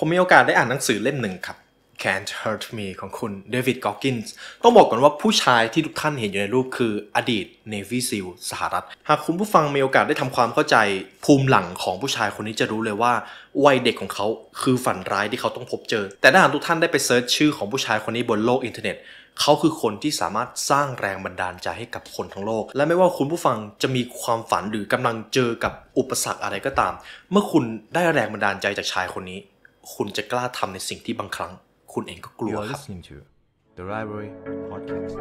ผมมีโอกาสได้อ่านหนังสือเล่มหนึ่งครับ Can't Hurt Me ของคุณเดวิดกอกินส์ต้องบอกก่อนว่าผู้ชายที่ทุกท่านเห็นอยู่ในรูปคืออดีต Navy SEAL สหรัฐ หากคุณผู้ฟังมีโอกาสได้ทำความเข้าใจ ภูมิหลังของผู้ชายคนนี้จะรู้เลยว่า วัยเด็กของเขาคือฝันร้ายที่เขาต้องพบเจอ แต่ถ้าหากทุกท่านได้ไปเซิร์ชชื่อของผู้ชายคนนี้บนโลกอินเทอร์เน็ต เขาคือคนที่สามารถสร้างแรงบันดาลใจให้กับคนทั้งโลก และไม่ว่าคุณผู้ฟังจะมีความฝันหรือกำลังเจอกับอุปสรรคอะไรก็ตาม เมื่อคุณได้แรงบันดาลใจจากชายคนนี้คุณจะกล้าทำในสิ่งที่บางครั้ง คุณเองก็กลัวครับ The Library Podcast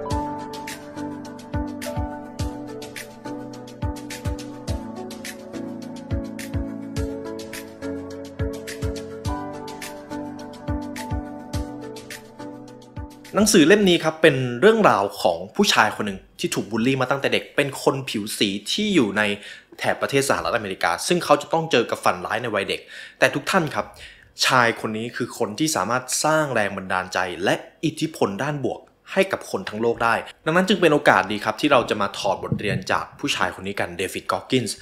หนังสือเล่มนี้ครับเป็นเรื่องราวของผู้ชายคนหนึ่งที่ถูกบูลลี่มาตั้งแต่เด็กเป็นคนผิวสีที่อยู่ในแถบประเทศสหรัฐอเมริกา ซึ่งเขาจะต้องเจอกับฝันร้ายในวัยเด็ก แต่ทุกท่านครับชายคนนี้คือคนที่สามารถสร้างแรงบันดาลใจ และอิทธิพลด้านบวกให้กับคนทั้งโลกได้ ดังนั้นจึงเป็นโอกาสดีครับที่เราจะมาถอดบทเรียนจากผู้ชายคนนี้กันเดวิดกอกกินส์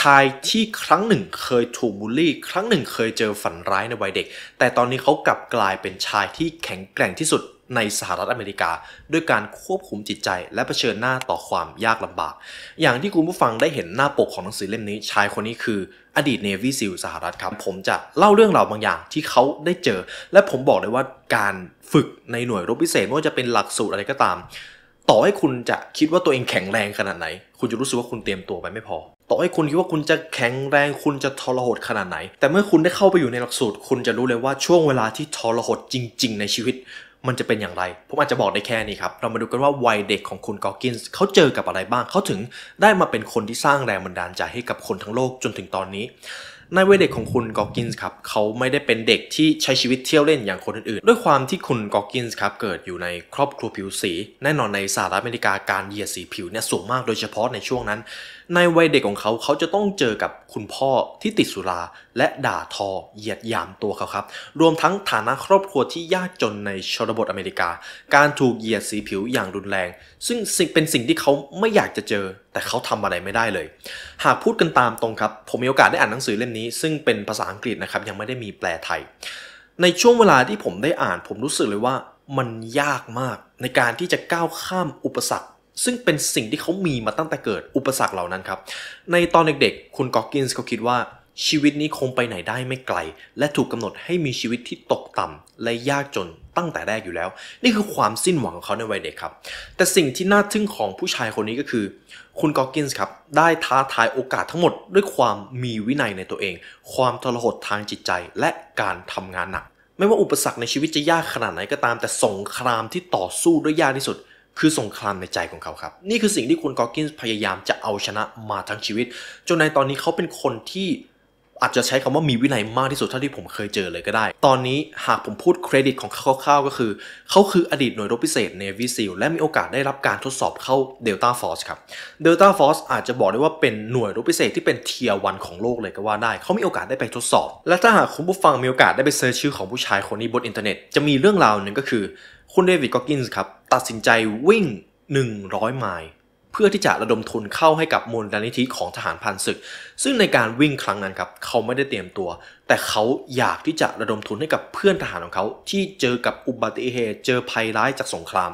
ชายที่ครั้งหนึ่งเคยถูกบูลลี่ครั้งหนึ่งเคยเจอฝันร้ายในวัยเด็ก แต่ตอนนี้เขากลับกลายเป็นชายที่แข็งแกร่งที่สุดในสหรัฐอเมริกา ด้วยการควบคุมจิตใจ และะเผชิญหน้าต่อความยากลำบาก อย่างที่คุณผู้ฟังได้เห็นหน้าปกของหนังสือเล่มนี้ ชายคนนี้คืออดีตเนวีซิลสหรัฐครับ ผมจะเล่าเรื่องราวบางอย่าง ที่เขาได้เจอ และผมบอกเลยว่าการฝึกในหน่วยรบพิเศษไม่ว่าจะเป็นหลักสูตรอะไรก็ตาม ต่อให้คุณจะคิดว่าตัวเองแข็งแรงขนาดไหน คุณจะรู้สึกว่าคุณเตรียมตัวไปไม่พอ ต่อให้คุณคิดว่าคุณจะแข็งแรง คุณจะทรหดขนาดไหน แต่เมื่อคุณได้เข้าไปอยู่ในหลักสูตร คุณจะรู้เลยว่าช่วงเวลาที่ทรหดจริง ๆ ในชีวิตมันจะเป็นอย่างไรผมอาจจะบอกได้แค่นี้ครับเรามาดูกันว่าวัยเด็กของคุณกอกินส์เขาเจอกับอะไรบ้างเขาถึงได้มาเป็นคนที่สร้างแรงบันดาลใจให้กับคนทั้งโลกจนถึงตอนนี้ ในวัยเด็กของคุณกอกินส์ครับเขาไม่ได้เป็นเด็กที่ใช้ชีวิตเที่ยวเล่นอย่างคนอื่นๆด้วยความที่คุณกอกินส์ครับเกิดอยู่ในครอบครัวผิวสีแน่นอนในสหรัฐอเมริกาการเหยียดสีผิวเนี่ยสูงมากโดยเฉพาะในช่วงนั้นในวัยเด็กของเขาเขาจะต้องเจอกับคุณพ่อที่ติดสุรา และด่าทอเหยียดหยามตัวเขาครับ รวมทั้งฐานะครอบครัวที่ยากจนในชนบทอเมริกา การถูกเหยียดสีผิวอย่างรุนแรง ซึ่งเป็นสิ่งที่เขาไม่อยากจะเจอ แต่เขาทำอะไรไม่ได้เลย หากพูดกันตามตรงครับผมมีโอกาสได้อ่านหนังสือเล่มนี้ ซึ่งเป็นภาษาอังกฤษนะครับยังไม่ได้มีแปลไทย ในช่วงเวลาที่ผมได้อ่าน ผมรู้สึกเลยว่ามันยากมากในการที่จะก้าวข้ามอุปสรรคซึ่งเป็นสิ่งที่เขามีมาตั้งแต่เกิด อุปสรรคเหล่านั้นครับ ในตอนเด็กๆ คุณกอกกินส์เขาคิดว่า ชีวิตนี้คงไปไหนได้ไม่ไกล และถูกกำหนดให้มีชีวิตที่ตกต่ำและยากจนตั้งแต่แรกอยู่แล้ว นี่คือความสิ้นหวังของเขาในวัยเด็กครับ แต่สิ่งที่น่าทึ่งของผู้ชายคนนี้ก็คือ คุณกอกกินส์ครับ ได้ท้าทายโอกาสทั้งหมดด้วยความมีวินัยในตัวเอง ความทรหดทางจิตใจและการทำงานหนัก ไม่ว่าอุปสรรคในชีวิตจะยากขนาดไหนก็ตามแต่สงครามที่ต่อสู้ด้วยยากที่สุดคือสงครามในใจของเขาครับ นี่คือสิ่งที่คุณกอกินสพยายามจะเอาชนะมาทั้งชีวิต จนในตอนนี้เขาเป็นคนที่อาจจะใช้คำว่ามีวินัยมากที่สุดเท่าที่ผมเคยเจอเลยก็ได้ ตอนนี้หากผมพูดเครดิตของเขาคร่าวๆ ก็คือเขาคืออดีตหน่วยรบพิเศษในวิซิลและมีโอกาสได้รับการทดสอบเข้าเดลต้าฟอ c ์ครับเดลต้าฟอ c ์อาจจะบอกได้ว่าเป็นหน่วยรบพิเศษที่เป็นเทียร์วันของโลกเลยก็ว่าได้เขามีโอกาสได้ไปทดสอบและถ้าหากคุณผู้ฟังมีโอกาสได้ไปเซิร์ชชื่อของผู้ชายคนนี้บนอินเทอร์เน็ตจะมีเรื่องราวหนึ่งก็คือ คุณเดวิดกอกินส์ครับตัดสินใจวิ่ง 100 ไมล์ เพื่อที่จะระดมทุนเข้าให้กับมูลนิธิของทหาร พันศึก ซึ่งในการวิ่งครั้งนั้นครับ เขาไม่ได้เตรียมตัว แต่เขาอยากที่จะระดมทุนให้กับเพื่อนทหารของเขา ที่เจอกับอุบัติเหตุ เจอ ภัย ร้ายจากสงคราม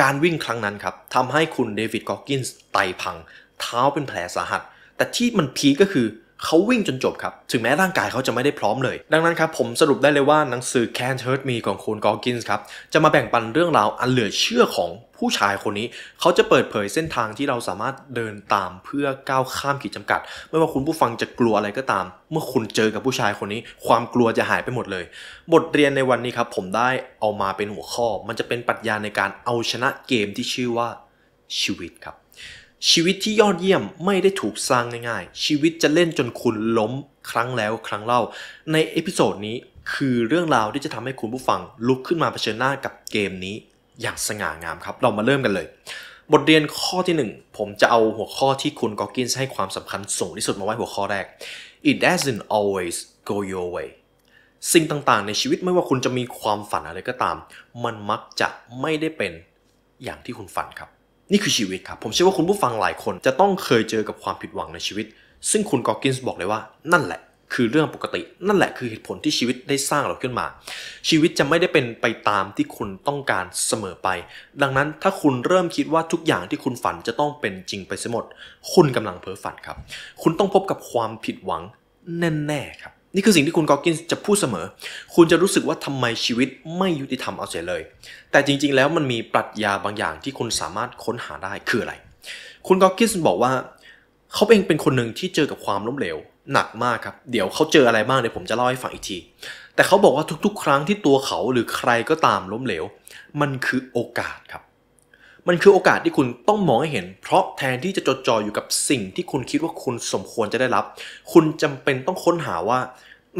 การวิ่งครั้งนั้น ครับ ทำให้คุณเดวิด กอกกินส์ไตพัง เท้าเป็นแผลสาหัส แต่ที่มันพีก็คือเเขาวิ่งจนจบครับ ถึงแม้ร่างกายเขาจะไม่ได้พร้อมเลย ดังนั้นครับผมสรุปได้เลยว่าหนังสือ Can't Hurt Me ของคุณกอร์กินส์ครับ จะมาแบ่งปันเรื่องราวอันเหลือเชื่อของผู้ชายคนนี้ เขาจะเปิดเผยเส้นทางที่เราสามารถเดินตามเพื่อก้าวข้ามขีดจำกัด ไม่ว่าคุณผู้ฟังจะกลัวอะไรก็ตาม เมื่อคุณเจอกับผู้ชายคนนี้ ความกลัวจะหายไปหมดเลย บทเรียนในวันนี้ครับ ผมได้เอามาเป็นหัวข้อ มันจะเป็นปรัชญาในการเอาชนะเกมที่ชื่อว่าชีวิตครับชีวิตที่ยอดเยี่ยมไม่ได้ถูกสร้างง่าย ๆ ชีวิตจะเล่นจนคุณล้มครั้งแล้วครั้งเล่า ในเอพิโซดนี้คือเรื่องราวที่จะทำให้คุณผู้ฟังลุกขึ้นมาเผชิญหน้ากับเกมนี้อย่างสง่างามครับ เรามาเริ่มกันเลย บทเรียนข้อที่ 1 ผมจะเอาหัวข้อที่คุณกอกินให้ความสำคัญสูงที่สุดมาไว้หัวข้อแรก it doesn't always go your way สิ่งต่างๆ ในชีวิตไม่ว่าคุณจะมีความฝันอะไรก็ตาม มันมักจะไม่ได้เป็นอย่างที่คุณฝันครับนี่คือชีวิตครับผมเชื่อว่าคุณผู้ฟังหลายคนจะต้องเคยเจอกับความผิดหวังในชีวิต ซึ่งคุณกอกินส์บอกเลยว่า นั่นแหละ คือเรื่องปกติ นั่นแหละคือเหตุผลที่ชีวิตได้สร้างเราขึ้นมา ชีวิตจะไม่ได้เป็นไปตามที่คุณต้องการเสมอไป ดังนั้นถ้าคุณเริ่มคิดว่าทุกอย่างที่คุณฝันจะต้องเป็นจริงไปเสียหมด คุณกำลังเพ้อฝันครับ คุณต้องพบกับความผิดหวังแน่ๆครับนี่คือสิ่งที่คุณกอกินจะพูดเสมอ คุณจะรู้สึกว่าทำไมชีวิตไม่ยุติธรรมเอาเสียเลย แต่จริงๆ แล้วมันมีปรัชญาบางอย่างที่คุณสามารถค้นหาได้ คืออะไร คุณกอกินบอกว่าเขาเองเป็นคนหนึ่งที่เจอกับความล้มเหลว หนักมากครับ เดี๋ยวเขาเจออะไรบ้างเดี๋ยวผมจะเล่าให้ฟังอีกที แต่เขาบอกว่าทุกๆครั้งที่ตัวเขาหรือใครก็ตามล้มเหลว มันคือโอกาสครับ มันคือโอกาสที่คุณต้องมองให้เห็น เพราะแทนที่จะจดจ่ออยู่กับสิ่งที่คุณคิดว่าคุณสมควรจะได้รับ คุณจำเป็นต้องค้นหาว่า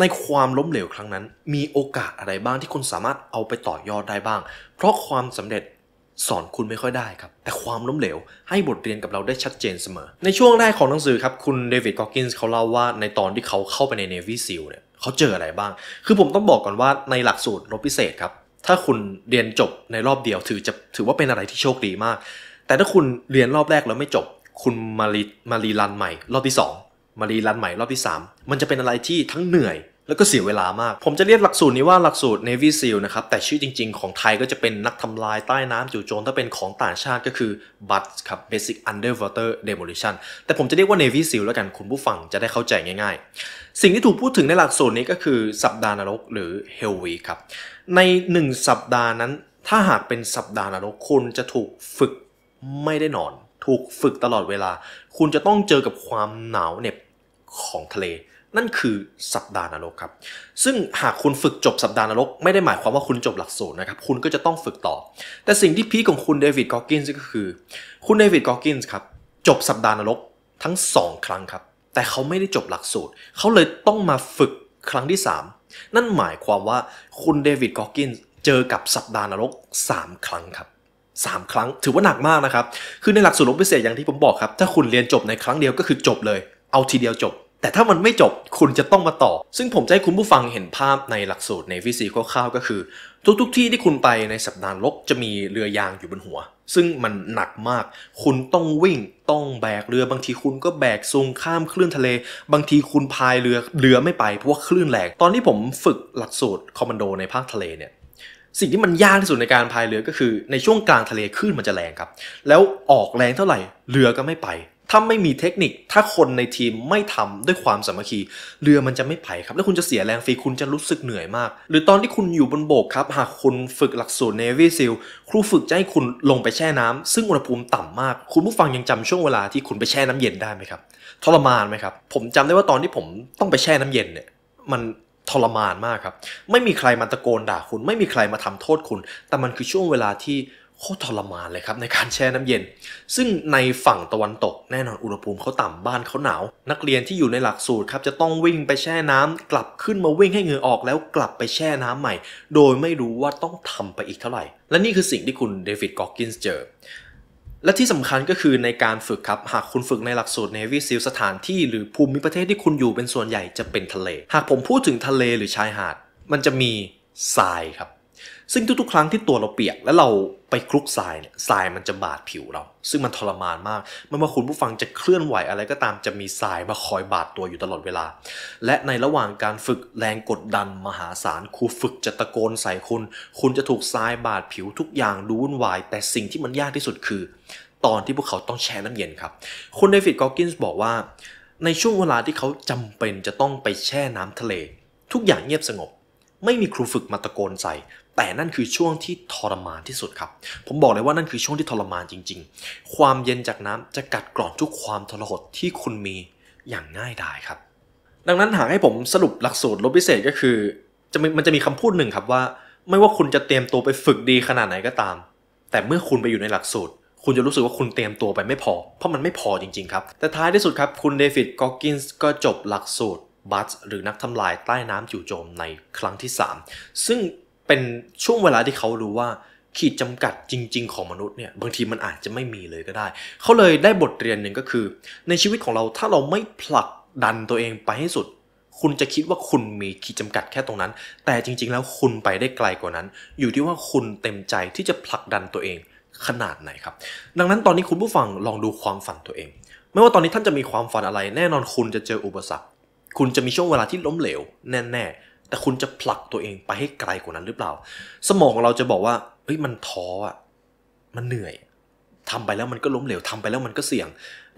ในความล้มเหลวครั้งนั้นมีโอกาสอะไรบ้างที่คุณสามารถเอาไปต่อยอดได้บ้าง เพราะความสำเร็จสอนคุณไม่ค่อยได้ครับ แต่ความล้มเหลวให้บทเรียนกับเราได้ชัดเจนเสมอ ในช่วงแรกของหนังสือครับ คุณเดวิดกอกินส์เขาเล่าว่าในตอนที่เขาเข้าไปในเนวีซิลเนี่ยเขาเจออะไรบ้าง คือผมต้องบอกก่อนว่าในหลักสูตรรบพิเศษครับถ้าคุณเรียนจบในรอบเดียวถือจะถือว่าเป็นอะไรที่โชคดีมาก แต่ถ้าคุณเรียนรอบแรกแล้วไม่จบ คุณมารีมารีรันใหม่ รอบที่ 2มารีรันใหม่รอบที่ 3 มันจะเป็นอะไรที่ทั้งเหนื่อย แล้วก็เสียเวลามาก ผมจะเรียกหลักสูตรนี้ว่าหลักสูตร Navy SEAL นะครับ แต่ชื่อจริงๆของไทยก็จะเป็นนักทำลายใต้น้ำจู่โจม ถ้าเป็นของต่างชาติก็คือ BUTS ครับ Basic Underwater Demolition แต่ผมจะเรียกว่า Navy SEAL แล้วกันคุณผู้ฟังจะได้เข้าใจง่ายๆ สิ่งที่ถูกพูดถึงในหลักสูตรนี้ก็คือสัปดาห์นรกหรือ Hell Week ครับ ใน 1 สัปดาห์นั้น ถ้าหากเป็นสัปดาห์นรกคุณจะถูกฝึกไม่ได้นอน ถูกฝึกตลอดเวลา คุณจะต้องเจอกับความหนาวเหน็บของทะเล นั่นคือสัปดาห์นรกครับ ซึ่งหากคุณฝึกจบสัปดาห์นรกไม่ได้หมายความว่าคุณจบหลักสูตรนะครับคุณก็จะต้องฝึกต่อ แต่สิ่งที่พีของคุณเดวิดกอกกินส์ก็คือ คุณเดวิดกอกกินส์ครับ จบสัปดาห์นรกทั้ง 2 ครั้ง ครับ แต่เขาไม่ได้จบหลักสูตร เขาเลยต้องมาฝึกครั้งที่ 3 นั่นหมายความว่าคุณเดวิดกอกกินส์เจอกับสัปดาห์นรก 3 ครั้งครับ3ครั้งถือว่าหนักมากนะครับคือในหลักสูตรลบพิเศษอย่างที่ผมบอกครับ ถ้าคุณเรียนจบในครั้งเดียวก็คือจบเลยเอาทีเดียวจบแต่ถ้ามันไม่จบคุณจะต้องมาต่อ ซึ่งผมจะให้คุณผู้ฟังเห็นภาพในหลักสูตรในฟิสิกส์คร่าวๆก็คือทุกๆทที่ที่คุณไปในสัปดาห์ลกจะมีเรือยางอยู่บนหัว ซึ่งมันหนักมาก คุณต้องวิ่งต้องแบกเรือบางทีคุณก็แบกซุงข้ามคลื่นทะเล บางทีคุณพายเรือเรือไม่ไปเพราะว่าคลื่นแรงตอนที่ผมฝึกหลักสูตรคอมมานโดในภาคทะเลเนี่ย สิ่งที่มันยากที่สุดในการพายเรือก็คือ ในช่วงกลางทะเลคลื่นมันจะแรงครับ แล้วออกแรงเท่าไหร่เรือก็ไม่ไปถ้าไม่มีเทคนิค ถ้าคนในทีมไม่ทำด้วยความสามัคคี เรือมันจะไม่ไปครับแล้วคุณจะเสียแรงฟรีคุณจะรู้สึกเหนื่อยมาก หรือตอนที่คุณอยู่บนโบกครับหากคุณฝึกหลักสูตร Navy SEAL ครูฝึกจะให้คุณลงไปแช่น้ำซึ่งอุณหภูมิต่ำมาก คุณผู้ฟังยังจำช่วงเวลาที่คุณไปแช่น้ำเย็นได้ไหมครับ ทรมานไหมครับผมจำได้ว่าตอนที่ผมต้องไปแช่น้ำเย็นเนี่ยมันทรมานมากครับไม่มีใครมาตะโกนด่า คุณไม่มีใครมาทำโทษคุณแต่มันคือช่วงเวลาที่โคตรทรมานเลยครับในการแช่น้ำเย็น ซึ่งในฝั่งตะวันตกแน่นอนอุณหภูมิเขาต่ำบ้านเขาหนาว นักเรียนที่อยู่ในหลักสูตรครับ จะต้องวิ่งไปแช่น้ำ กลับขึ้นมาวิ่งให้เหงื่อออกแล้วกลับไปแช่น้ำใหม่ โดยไม่รู้ว่าต้องทำไปอีกเท่าไหร่ และนี่คือสิ่งที่คุณเดวิดกอกกินส์เจอ และที่สำคัญก็คือในการฝึกครับหากคุณฝึกในหลักสูตร Navy SEAL สถานที่ หรือภูมิประเทศที่คุณอยู่เป็นส่วนใหญ่จะเป็นทะเล หากผมพูดถึงทะเลหรือชายหาด มันจะมีทรายครับซึ่งทุกๆครั้งที่ตัวเราเปียกแล้วเราไปคลุกทรายเนี่ยทรายมันจะบาดผิวเรา ซึ่งมันทรมานมากเมื่อคุณผู้ฟังจะเคลื่อนไหวอะไรก็ตามจะมีทรายมาคอยบาดตัวอยู่ตลอดเวลา และในระหว่างการฝึกแรงกดดันมหาศาลครูฝึกจะตะโกนใส่คุณคุณจะถูกทรายบาดผิวทุกอย่างดูวุ่นวายแต่สิ่งที่มันยากที่สุดคือ ตอนที่พวกเขาต้องแช่น้ำเย็นครับคุณเดวิดกอกินส์บอกว่า ในช่วงเวลาที่เขาจำเป็นจะต้องไปแช่น้ำทะเล ทุกอย่างเงียบสงบ ไม่มีครูฝึกมาตะโกนใส่แต่นั่นคือช่วงที่ทรมานที่สุดครับ ผมบอกเลยว่านั่นคือช่วงที่ทรมานจริงๆ ความเย็นจากน้ำจะกัดกร่อนทุกความทรหดที่คุณมีอย่างง่ายดายครับ ดังนั้นหากให้ผมสรุปหลักสูตรลบพิเศษก็คือจะมันจะมีคำพูดหนึ่งครับว่า ไม่ว่าคุณจะเตรียมตัวไปฝึกดีขนาดไหนก็ตาม แต่เมื่อคุณไปอยู่ในหลักสูตร คุณจะรู้สึกว่าคุณเตรียมตัวไปไม่พอ เพราะมันไม่พอจริงๆครับแต่ท้ายที่สุดครับคุณเดฟิดกอกกินส์ก็จบหลักสูตรบัตหรือนักทำลายใต้น้ำจู่โจมในครั้งที่ 3 ซึ่งเป็นช่วงเวลาที่เขารู้ว่าขีดจำกัดจริง ๆ ของมนุษย์เนี่ยบางทีมันอาจจะไม่มีเลยก็ได้ เขาเลยได้บทเรียนหนึ่งก็คือ ในชีวิตของเราถ้าเราไม่ผลักดันตัวเองไปให้สุด คุณจะคิดว่าคุณมีขีดจำกัดแค่ตรงนั้น แต่จริง ๆ แล้วคุณไปได้ไกลกว่านั้น อยู่ที่ว่าคุณเต็มใจที่จะผลักดันตัวเองขนาดไหนครับ ดังนั้นตอนนี้คุณผู้ฟังลองดูความฝันตัวเอง ไม่ว่าตอนนี้ท่านจะมีความฝันอะไร แน่นอนคุณจะเจออุปสรรคคุณจะมีช่วงเวลาที่ล้มเหลวแน่ๆแต่คุณจะผลักตัวเองไปให้ไกลกว่านั้นหรือเปล่า สมองเราจะบอกว่าเฮ้ยมันท้ออ่ะมันเหนื่อย ทำไปแล้วมันก็ล้มเหลวทำไปแล้วมันก็เสี่ยง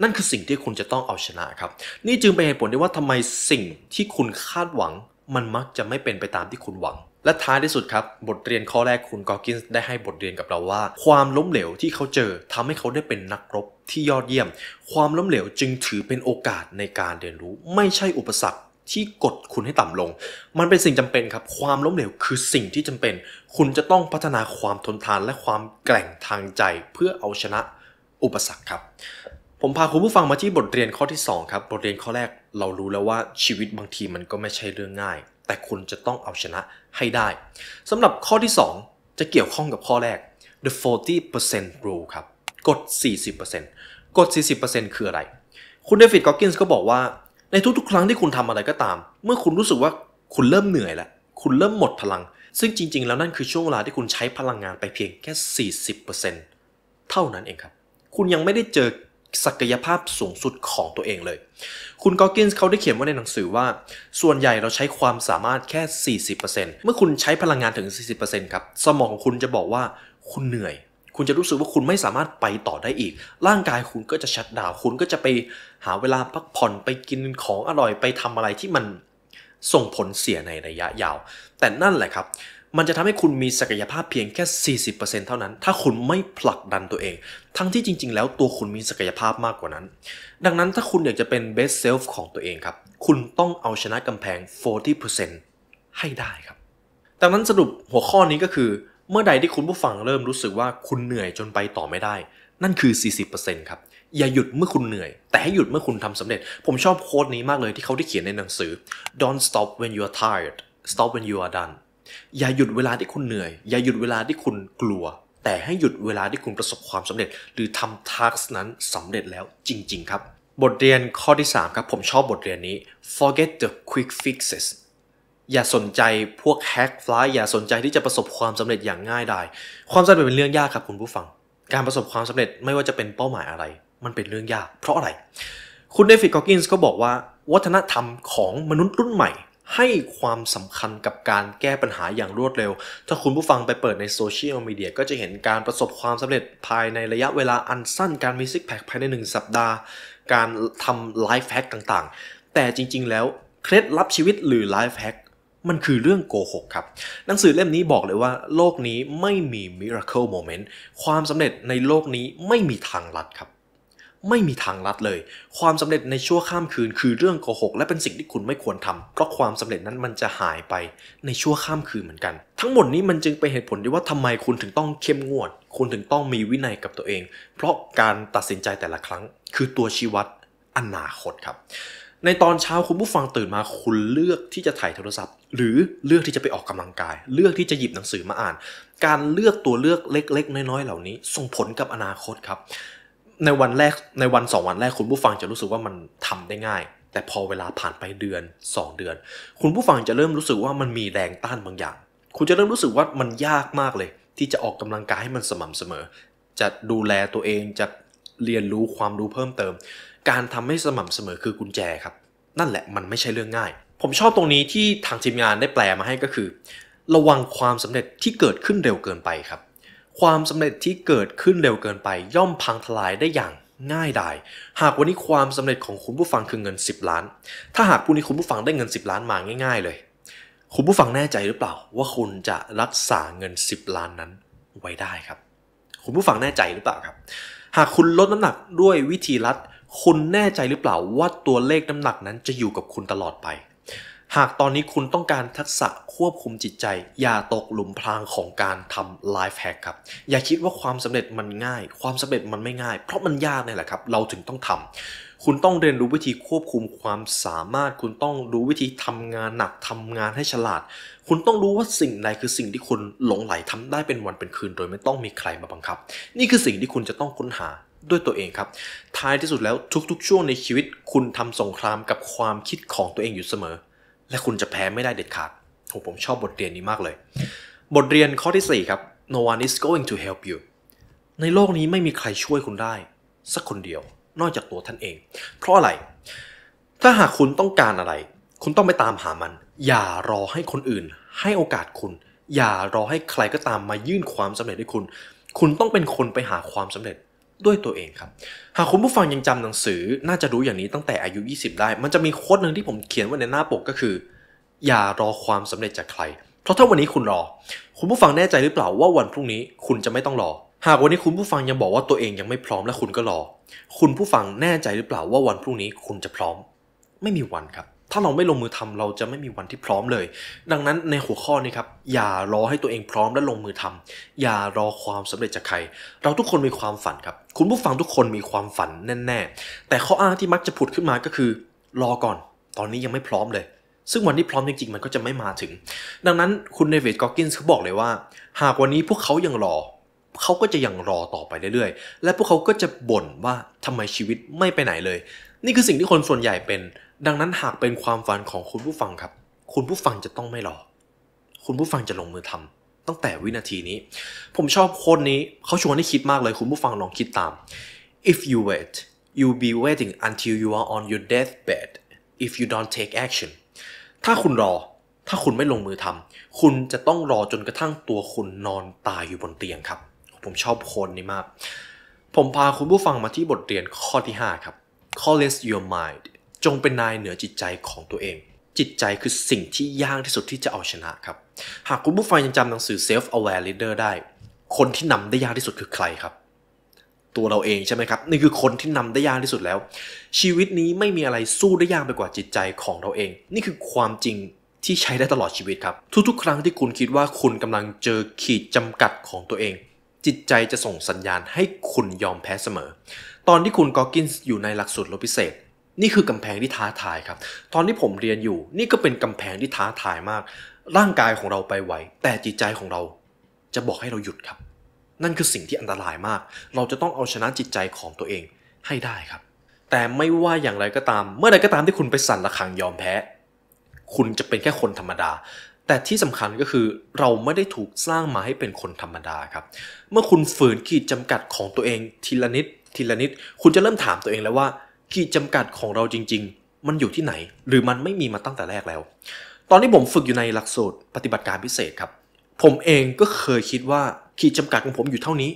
นั่นคือสิ่งที่คุณจะต้องเอาชนะครับ นี่จึงเป็นเหตุผลที่ว่าทำไมสิ่งที่คุณคาดหวังมันมักจะไม่เป็นไปตามที่คุณหวัง และท้ายที่สุดครับ บทเรียนข้อแรกคุณกอกินส์ได้ให้บทเรียนกับเราว่า ความล้มเหลวที่เขาเจอทำให้เขาได้เป็นนักรบที่ยอดเยี่ยม ความล้มเหลวจึงถือเป็นโอกาสในการเรียนรู้ ไม่ใช่อุปสรรคที่กดคุณให้ต่ำลง มันเป็นสิ่งจำเป็นครับ ความล้มเหลวคือสิ่งที่จำเป็น คุณจะต้องพัฒนาความทนทานและความแกร่งทางใจเพื่อเอาชนะ อุปสรรคครับ ผมพาคุณผู้ฟังมาที่บทเรียนข้อที่ 2 ครับ บทเรียนข้อแรกเรารู้แล้วว่าชีวิตบางทีมันก็ไม่ใช่เรื่องง่าย แต่คุณจะต้องเอาชนะให้ได้ สำหรับข้อที่ 2 จะเกี่ยวข้องกับข้อแรก the 40% rule ครับกด40%กด40%คืออะไร คุณเดฟิดกอกกินส์ก็บอกว่าในทุกๆ ครั้งที่คุณทำอะไรก็ตาม เมื่อคุณรู้สึกว่าคุณเริ่มเหนื่อยแล้ว คุณเริ่มหมดพลัง ซึ่งจริงๆ แล้วนั่นคือช่วงเวลาที่คุณใช้พลังงานไปเพียงแค่ 40%เท่านั้นเองครับ คุณยังไม่ได้เจอศักยภาพสูงสุดของตัวเองเลย คุณกอกินส์เขาได้เขียนไว้ในหนังสือว่า ส่วนใหญ่เราใช้ความสามารถแค่ 40%เมื่อคุณใช้พลังงานถึง 40%ครับ สมองของคุณจะบอกว่าคุณเหนื่อยคุณจะรู้สึกว่าคุณไม่สามารถไปต่อได้อีกร่างกายคุณก็จะชัดดาวคุณก็จะไปหาเวลาพักผ่อนไปกินของอร่อยไปทำอะไรที่มันส่งผลเสียในระยะยาว แต่นั่นแหละครับ มันจะทำให้คุณมีศักยภาพเพียงแค่ 40%เท่านั้น ถ้าคุณไม่ผลักดันตัวเอง ทั้งที่จริงๆ แล้วตัวคุณมีศักยภาพมากกว่านั้น ดังนั้นถ้าคุณอยากจะเป็น best self ของตัวเองครับ คุณต้องเอาชนะกำแพง 40%ให้ได้ครับดังนั้นสรุปหัวข้อนี้ก็คือเมื่อใดที่คุณผู้ฟังเริ่มรู้สึกว่าคุณเหนื่อยจนไปต่อไม่ได้ นั่นคือ 40%ครับ อย่าหยุดเมื่อคุณเหนื่อย แต่ให้หยุดเมื่อคุณทำสำเร็จ ผมชอบโค้ดนี้มากเลยที่เขาได้เขียนในหนังสือ don't stop when you are tired stop when you are done อย่าหยุดเวลาที่คุณเหนื่อย อย่าหยุดเวลาที่คุณกลัว แต่ให้หยุดเวลาที่คุณประสบความสำเร็จ หรือทำทกษ์นั้นสำเร็จแล้วจริง ๆ ครับ บทเรียนข้อที่3ครับ ผมชอบบทเรียนนี้ forget the quick fixes อย่าสนใจพวกแฮกฟลายอย่าสนใจที่จะประสบความสำเร็จอย่างง่ายดาย ความสำเร็จเป็นเรื่องยากครับคุณผู้ฟัง การประสบความสำเร็จไม่ว่าจะเป็นเป้าหมายอะไร มันเป็นเรื่องยาก เพราะอะไร คุณเดฟิดกอกินส์ก็บอกว่า วัฒนธรรมของมนุษย์รุ่นใหม่ ให้ความสำคัญกับการแก้ปัญหาอย่างรวดเร็ว ถ้าคุณผู้ฟังไปเปิดในโซเชียลมีเดียก็จะเห็นการประสบความสำเร็จภายในระยะเวลาอันสั้น การมีซิกแพคภายใน 1 สัปดาห์ การทำไลฟ์แฮกต่าง ๆ แต่จริง ๆ แล้วเคล็ดลับชีวิตหรือไลฟ์แฮกมันคือเรื่องโกหกครับหนังสือเล่มนี้บอกเลยว่าโลกนี้ไม่มีมิราเคิลโมเมนต์ความสำเร็จในโลกนี้ไม่มีทางลัดครับ ไม่มีทางลัดเลย ความสำเร็จในชั่วข้ามคืนคือเรื่องโกหกและเป็นสิ่งที่คุณไม่ควรทำเพราะความสำเร็จนั้นมันจะหายไปในชั่วข้ามคืนเหมือนกัน ทั้งหมดนี้มันจึงเป็นเหตุผลที่ว่าทำไมคุณถึงต้องเข้มงวด คุณถึงต้องมีวินัยกับตัวเอง เพราะการตัดสินใจแต่ละครั้งคือตัวชี้วัดอนาคตครับในตอนเช้าคุณผู้ฟังตื่นมา คุณเลือกที่จะถ่ายโทรศัพท์ หรือ เลือกที่จะไปออกกำลังกาย เลือกที่จะหยิบหนังสือมาอ่าน การเลือกตัวเลือกเล็กๆ น้อยๆเหล่านี้ ส่งผลกับอนาคตครับ ในวันแรกในวันสองวันแรกคุณผู้ฟังจะรู้สึกว่ามันทำได้ง่าย แต่พอเวลาผ่านไปเดือน 2 เดือน คุณผู้ฟังจะเริ่มรู้สึกว่ามันมีแรงต้านบางอย่าง คุณจะเริ่มรู้สึกว่ามันยากมากเลย ที่จะออกกำลังกายให้มันสม่ำเสมอจะดูแลตัวเองจะเรียนรู้ความรู้เพิ่มเติมการทำให้สม่ำเสมอคือกุญแจครับ นั่นแหละมันไม่ใช่เรื่องง่าย ผมชอบตรงนี้ที่ทางทีมงานได้แปลมาให้ก็คือ ระวังความสำเร็จที่เกิดขึ้นเร็วเกินไปครับ ความสำเร็จที่เกิดขึ้นเร็วเกินไป ย่อมพังทลายได้อย่างง่ายดาย หากวันนี้ความสำเร็จของคุณผู้ฟังคือเงิน 10 ล้าน ถ้าหากวันนี้คุณผู้ฟังได้เงิน 10 ล้านมาง่าย ๆ เลย คุณผู้ฟังแน่ใจหรือเปล่าว่าคุณจะรักษาเงิน 10 ล้านนั้น ไว้ได้ครับ คุณผู้ฟังแน่ใจหรือเปล่าครับ หากคุณลดน้ำหนักด้วยวิธีรัดคุณแน่ใจหรือเปล่าว่าตัวเลขน้ำหนักนั้นจะอยู่กับคุณตลอดไป หากตอนนี้คุณต้องการทักษะควบคุมจิตใจ อย่าตกหลุมพรางของการทำไลฟ์แฮกครับอย่าคิดว่าความสำเร็จมันง่าย ความสำเร็จมันไม่ง่าย เพราะมันยากนี่แหละครับ เราถึงต้องทำคุณต้องเรียนรู้วิธีควบคุมความสามารถ คุณต้องรู้วิธีทำงานหนักทำงานให้ฉลาด คุณต้องรู้ว่าสิ่งใดคือสิ่งที่คุณหลงไหลทำได้เป็นวันเป็นคืน โดยไม่ต้องมีใครมาบังคับ นี่คือสิ่งที่คุณจะต้องค้นหาด้วยตัวเองครับท้ายที่สุดแล้วทุกๆ ช่วงในชีวิตคุณทำสงครามกับความคิดของตัวเองอยู่เสมอ และคุณจะแพ้ไม่ได้เด็ดขาดโอ้ผมชอบบทเรียนนี้มากเลย บทเรียนข้อที่ 4 ครับ no one is going to help you ในโลกนี้ไม่มีใครช่วยคุณได้ สักคนเดียวนอกจากตัวท่านเอง เพราะอะไร ถ้าหากคุณต้องการอะไร คุณต้องไปตามหามัน อย่ารอให้คนอื่น ให้โอกาสคุณ อย่ารอให้ใครก็ตามมายื่นความสำเร็จให้คุณ คุณต้องเป็นคนไปหาความสำเร็จด้วยตัวเองครับ หากคุณผู้ฟังยังจำหนังสือ น่าจะรู้อย่างนี้ตั้งแต่อายุ 20 ได้ มันจะมีโค้ดหนึ่งที่ผมเขียนไว้ในหน้าปกก็คือ อย่ารอความสำเร็จจากใคร เพราะถ้าวันนี้คุณรอ คุณผู้ฟังแน่ใจหรือเปล่าว่าวันพรุ่งนี้คุณจะไม่ต้องรอ หากวันนี้คุณผู้ฟังยังบอกว่าตัวเองยังไม่พร้อมและคุณก็รอ คุณผู้ฟังแน่ใจหรือเปล่าว่าวันพรุ่งนี้คุณจะพร้อม ไม่มีวันครับถ้าเราไม่ลงมือทำ เราจะไม่มีวันที่พร้อมเลย ดังนั้นในหัวข้อนี้ครับอย่ารอให้ตัวเองพร้อมและลงมือทำ อย่ารอความสำเร็จจากใคร เราทุกคนมีความฝันครับ คุณผู้ฟังทุกคนมีความฝันแน่ๆแต่ข้ออ้างที่มักจะผุดขึ้นมาก็คือรอก่อน ตอนนี้ยังไม่พร้อมเลย ซึ่งวันที่พร้อมจริงๆ มันก็จะไม่มาถึง ดังนั้นคุณเดวิดกอกินส์เขาบอกเลยว่า หากวันนี้พวกเขายังรอ เขาก็จะยังรอต่อไปเรื่อยๆและพวกเขาก็จะบ่นว่าทำไมชีวิตไม่ไปไหนเลย นี่คือสิ่งที่คนส่วนใหญ่เป็นดังนั้นหากเป็นความฝันของคุณผู้ฟังครับ คุณผู้ฟังจะต้องไม่รอ คุณผู้ฟังจะลงมือทำ ตั้งแต่วินาทีนี้ ผมชอบโค้ดนี้เขาชวนให้คิดมากเลยคุณผู้ฟังลองคิดตาม if you wait you be waiting until you are on your deathbed if you don't take action ถ้าคุณรอ ถ้าคุณไม่ลงมือทำ คุณจะต้องรอจนกระทั่งตัวคุณนอนตายอยู่บนเตียงครับ ผมชอบโคนนี้มาก ผมพาคุณผู้ฟังมาที่บทเรียนข้อที่5ครับ call i e s s your mind จงเป็นนายเหนือจิตใจของตัวเอง จิตใจคือสิ่งที่ยากที่สุดที่จะเอาชนะครับ หากคุณผู้ฟังยังจำหนังสือ self aware leader ได้ คนที่นำได้ยากที่สุดคือใครครับ ตัวเราเองใช่ไหมครับนี่คือคนที่นำได้ยากที่สุดแล้ว ชีวิตนี้ไม่มีอะไรสู้ได้ยากไปกว่าจิตใจของเราเอง นี่คือความจริงที่ใช้ได้ตลอดชีวิตครับ ทุกๆ ครั้งที่คุณคิดว่าคุณกำลังเจอขีดจำกัดของตัวเอง จิตใจจะส่งสัญญาณให้คุณยอมแพ้เสมอ ตอนที่คุณกอกินส์อยู่ในหลักสูตรลบพิเศษนี่คือกำแพงที่ท้าทายครับ ตอนที่ผมเรียนอยู่ นี่ก็เป็นกำแพงที่ท้าทายมาก ร่างกายของเราไปไหว แต่จิตใจของเราจะบอกให้เราหยุดครับ นั่นคือสิ่งที่อันตรายมาก เราจะต้องเอาชนะจิตใจของตัวเองให้ได้ครับ แต่ไม่ว่าอย่างไรก็ตาม เมื่อใดก็ตามที่คุณไปสั่นระคังยอมแพ้คุณจะเป็นแค่คนธรรมดา แต่ที่สำคัญก็คือเราไม่ได้ถูกสร้างมาให้เป็นคนธรรมดาครับ เมื่อคุณฝืนขีดจำกัดของตัวเอง ทีละนิด ทีละนิด คุณจะเริ่มถามตัวเองแล้วว่าขีดจำกัดของเราจริงๆ มันอยู่ที่ไหน หรือมันไม่มีมาตั้งแต่แรกแล้ว ตอนที่ผมฝึกอยู่ในหลักสูตร ปฏิบัติการพิเศษครับ ผมเองก็เคยคิดว่าขีดจำกัดของผมอยู่เท่านี้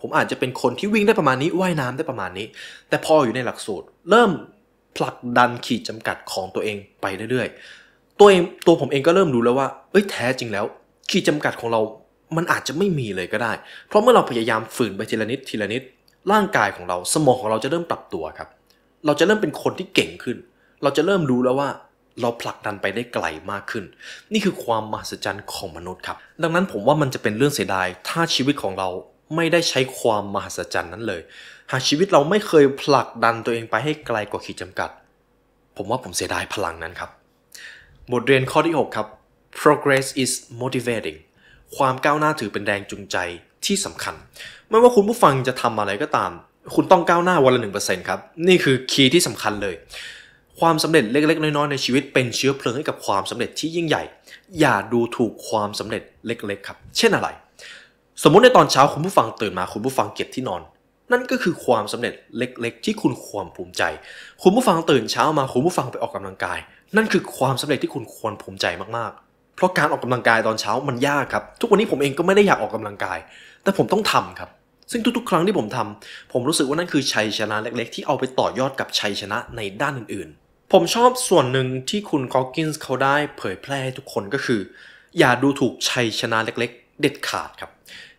ผมอาจจะเป็นคนที่วิ่งได้ประมาณนี้ ว่ายน้ำได้ประมาณนี้ แต่พออยู่ในหลักสูตร เริ่มผลักดันขีดจำกัดของตัวเองไปเรื่อยๆ ตัวเองตัวผมเองก็เริ่มรู้แล้วว่าเอ้ยแท้จริงแล้ว ขีดจำกัดของเรา มันอาจจะไม่มีเลยก็ได้ เพราะเมื่อเราพยายามฝืนไปทีละนิด ทีละนิด ร่างกายของเรา สมองของเราจะเริ่มปรับตัวครับเราจะเริ่มเป็นคนที่เก่งขึ้น เราจะเริ่มรู้แล้วว่า เราผลักดันไปได้ไกลมากขึ้น นี่คือความมหัศจรรย์ของมนุษย์ครับ ดังนั้นผมว่ามันจะเป็นเรื่องเสียดาย ถ้าชีวิตของเราไม่ได้ใช้ความมหัศจรรย์นั้นเลย หากชีวิตเราไม่เคยผลักดันตัวเองไปให้ไกลกว่าขีดจำกัด ผมว่าผมเสียดายพลังนั้นครับ บทเรียนข้อที่ 6 ครับ progress is motivating ความก้าวหน้าถือเป็นแรงจูงใจที่สำคัญ ไม่ว่าคุณผู้ฟังจะทำอะไรก็ตามคุณต้องก้าวหน้าวันละหนึ่งเปอร์เซ็นครับนี่คือคีย์ที่สำคัญเลย ความสำเร็จเล็กๆ น้อยๆในชีวิตเป็นเชื้อเพลิงให้กับความสำเร็จที่ยิ่งใหญ่ อย่าดูถูกความสำเร็จเล็กๆ ครับ เช่นอะไร สมมุติในตอนเช้าคุณผู้ฟังตื่นมาคุณผู้ฟังเก็บที่นอน นั่นก็คือความสำเร็จเล็กๆ ที่คุณควรภูมิใจ คุณผู้ฟังตื่นเช้ามาคุณผู้ฟังไปออกกำลังกาย นั่นคือความสำเร็จที่คุณควรภูมิใจมาก ๆ เพราะการออกกำลังกายตอนเช้ามันยากครับ ทุกวันนี้ผมเองก็ไม่ได้อยากออกกำลังกาย แต่ผมต้องทำครับซึ่งทุก ๆ ครั้งที่ผมทำ ผมรู้สึกว่านั่นคือ ชัยชนะเล็กๆที่ เอาไปต่อยอดกับชัยชนะในด้านอื่นๆ ผมชอบส่วนหนึ่งที่คุณคอกินส์เขาได้เผยแพร่ให้ ทุกคนก็คือ อย่าดูถูกชัยชนะเล็กๆ เด็ดขาดครับ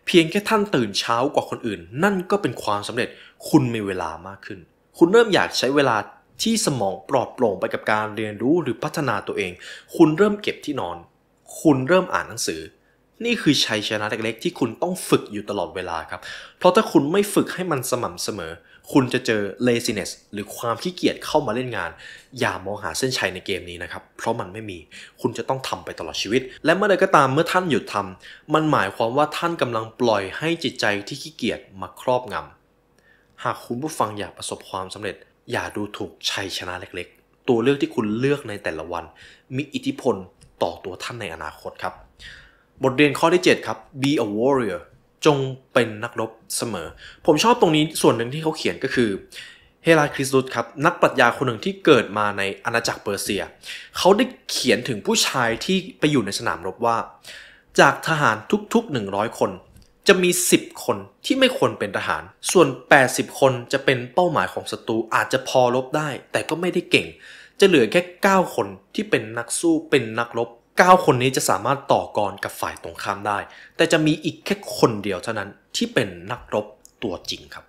เพียงแค่ท่านตื่นเช้ากว่าคนอื่น นั่นก็เป็นความสำเร็จคุณมีเวลามากขึ้น คุณเริ่มอยากใช้เวลาที่สมองปลอดโปร่งไปกับการเรียนรู้หรือพัฒนาตัวเอง คุณเริ่มเก็บที่นอน คุณเริ่มอ่านหนังสือนี่คือชัยชนะเล็กๆ ที่คุณต้องฝึกอยู่ตลอดเวลาครับ เพราะถ้าคุณไม่ฝึกให้มันสม่ำเสมอ คุณจะเจอ laziness หรือความขี้เกียจเข้ามาเล่นงาน อย่ามองหาเส้นชัยในเกมนี้นะครับ เพราะมันไม่มี คุณจะต้องทำไปตลอดชีวิต และเมื่อใดก็ตามเมื่อท่านหยุดทำมันหมายความว่าท่านกำลังปล่อยให้จิตใจที่ขี้เกียจมาครอบงำหากคุณผู้ฟังอยากประสบความสำเร็จ อย่าดูถูกชัยชนะเล็ก ๆ ตัวเลือกที่คุณเลือกในแต่ละวัน มีอิทธิพลต่อตัวท่านในอนาคตครับบทเรียนข้อที่7ครับ be a warrior จงเป็นนักรบเสมอ ผมชอบตรงนี้ส่วนหนึ่งที่เขาเขียนก็คือ เฮราคริสตุสครับ นักปรัชญาคนหนึ่งที่เกิดมาในอาณาจักรเปอร์เซีย เขาได้เขียนถึงผู้ชายที่ไปอยู่ในสนามรบว่า จากทหารทุก ๆ 100 คน จะมี 10 คนที่ไม่ควรเป็นทหาร ส่วน 80 คนจะเป็นเป้าหมายของศัตรูอาจจะพอรบได้ แต่ก็ไม่ได้เก่ง จะเหลือแค่9คนที่เป็นนักสู้เป็นนักรบ9 คนนี้จะสามารถต่อกรกับฝ่ายตรงข้ามได้ แต่จะมีอีกแค่คนเดียวเท่านั้นที่เป็นนักรบตัวจริงครับ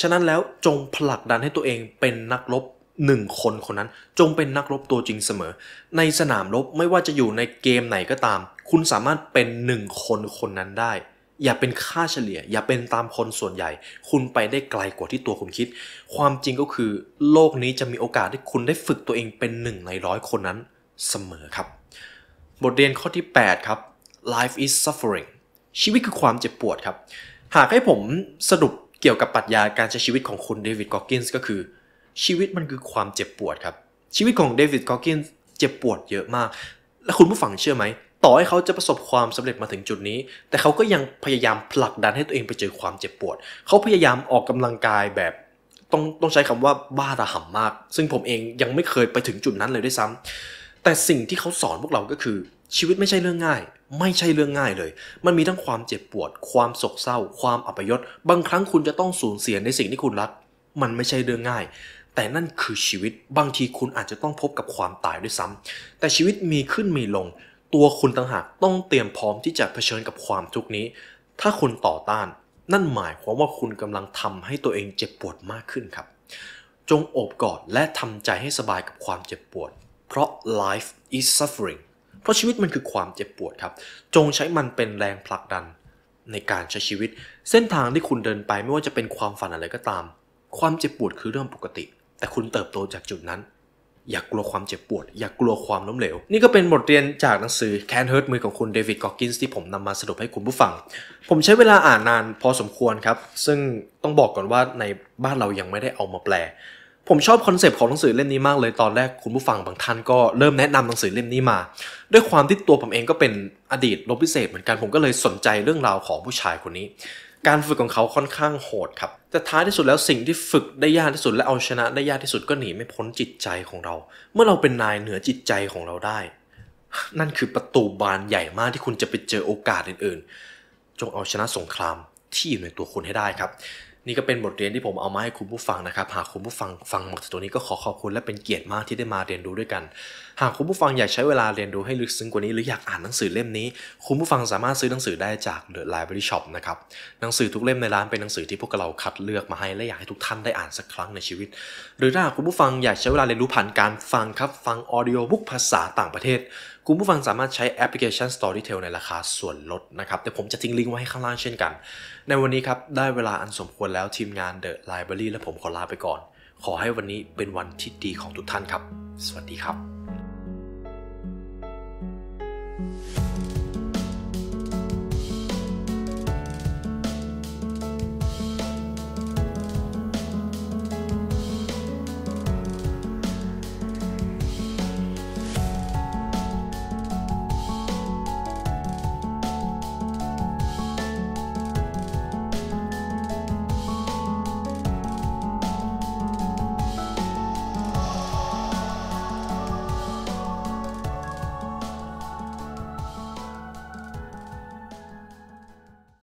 ฉะนั้นแล้วจงผลักดันให้ตัวเองเป็นนักรบหนึ่งคนคนนั้น จงเป็นนักรบตัวจริงเสมอ ในสนามรบไม่ว่าจะอยู่ในเกมไหนก็ตาม คุณสามารถเป็นหนึ่งคนคนนั้นได้ อย่าเป็นค่าเฉลี่ย อย่าเป็นตามคนส่วนใหญ่ คุณไปได้ไกลกว่าที่ตัวคุณคิด ความจริงก็คือ โลกนี้จะมีโอกาสที่คุณได้ฝึกตัวเองเป็นหนึ่งในร้อยคนนั้นเสมอครับบทเรียนข้อที่ 8 ครับ life is suffering ชีวิตคือความเจ็บปวดครับ หากให้ผมสรุปเกี่ยวกับปรัชญาการใช้ชีวิตของคุณเดวิด กอกินส์ก็คือ ชีวิตมันคือความเจ็บปวดครับ ชีวิตของเดวิด กอกินส์เจ็บปวดเยอะมาก และคุณผู้ฟังเชื่อไหม ต่อให้เขาจะประสบความสำเร็จมาถึงจุดนี้ แต่เขาก็ยังพยายามผลักดันให้ตัวเองไปเจอความเจ็บปวด เขาพยายามออกกำลังกายแบบ ต้องต้องใช้คำว่าบ้าระห่ำมาก ซึ่งผมเองยังไม่เคยไปถึงจุดนั้นเลยด้วยซ้ำแต่สิ่งที่เขาสอนพวกเราก็คือ ชีวิตไม่ใช่เรื่องง่าย ไม่ใช่เรื่องง่ายเลย มันมีทั้งความเจ็บปวด ความโศกเศร้า ความอับยศบางครั้งคุณจะต้องสูญเสียในสิ่งที่คุณรัก มันไม่ใช่เรื่องง่าย แต่นั่นคือชีวิต บางทีคุณอาจจะต้องพบกับความตายด้วยซ้ำ แต่ชีวิตมีขึ้นมีลง ตัวคุณต่างหากต้องเตรียมพร้อมที่จะเผชิญกับความทุกนี้ ถ้าคุณต่อต้าน นั่นหมายความว่าคุณกำลังทำให้ตัวเองเจ็บปวดมากขึ้นครับ จงโอบกอดและทำใจให้สบายกับความเจ็บปวดเพราะ life is suffering เพราะชีวิตมันคือความเจ็บปวดครับ จงใช้มันเป็นแรงผลักดันในการใช้ชีวิต เส้นทางที่คุณเดินไปไม่ว่าจะเป็นความฝันอะไรก็ตาม ความเจ็บปวดคือเรื่องปกติ แต่คุณเติบโตจากจุดนั้น อย่ากกลัวความเจ็บปวด อย่ากกลัวความล้มเหลว นี่ก็เป็นบทเรียนจากหนังสือ Can t Hurt มือของคุณเดวิด กอกินส์ที่ผมนำมาสรุปให้คุณผู้ฟัง ผมใช้เวลาอ่านนานพอสมควรครับ ซึ่งต้องบอกก่อนว่าในบ้านเรายังไม่ได้เอามาแปลผมชอบคอนเซปต์ของหนังสือเล่มนี้มากเลยตอนแรกคุณผู้ฟังบางท่านก็เริ่มแนะนำหนังสือเล่มนี้มา ด้วยความที่ตัวผมเองก็เป็นอดีตรบพิเศษเหมือนกันผมก็เลยสนใจเรื่องราวของผู้ชายคนนี้ การฝึกของเขาค่อนข้างโหดครับแต่ท้ายที่สุดแล้วสิ่งที่ฝึกได้ยากที่สุดและเอาชนะ ได้ยากที่สุดก็หนี ไม่พ้นจิตใจของเรา เมื่อเราเป็นนายเหนือจิตใจของเราได้ นั่นคือประตูบานใหญ่มากที่คุณจะไปเจอโอกาสอื่นๆ จงเอาชนะสงครามที่อยู่ในตัวคุณให้ได้ครับนี่ก็เป็นบทเรียนที่ผมเอามาให้คุณผู้ฟังนะครับหากคุณผู้ฟังฟังหมดตัวนี้ก็ขอขอบคุณและเป็นเกียรติมากที่ได้มาเรียนรู้ด้วยกัน หากคุณผู้ฟังอยากใช้เวลาเรียนรู้ให้ลึกซึ้งกว่านี้หรืออยากอ่านหนังสือเล่มนี้คุณผู้ฟังสามารถซื้อหนังสือได้จาก The Library Shop นะครับหนังสือทุกเล่มในร้านเป็นหนังสือที่พวกเราคัดเลือกมาให้และอยากให้ทุกท่านได้อ่านสักครั้งในชีวิต หรือถ้าคุณผู้ฟังอยากใช้เวลาเรียนรู้ผ่านการฟังครับฟังออดิโอบุ๊กภาษาต่างประเทศคุณผู้ฟังสามารถใช้แอปพลิเคชัน Storytel ในราคาส่วนลดนะครับ แต่ผมจะทิ้งลิงก์ไว้ให้ข้างล่างเช่นกัน ในวันนี้ครับได้เวลาอันสมควรแล้วทีมงาน The Library และผมขอลาไปก่อน ขอให้วันนี้เป็นวันที่ดีของทุกท่านครับ สวัสดีครับ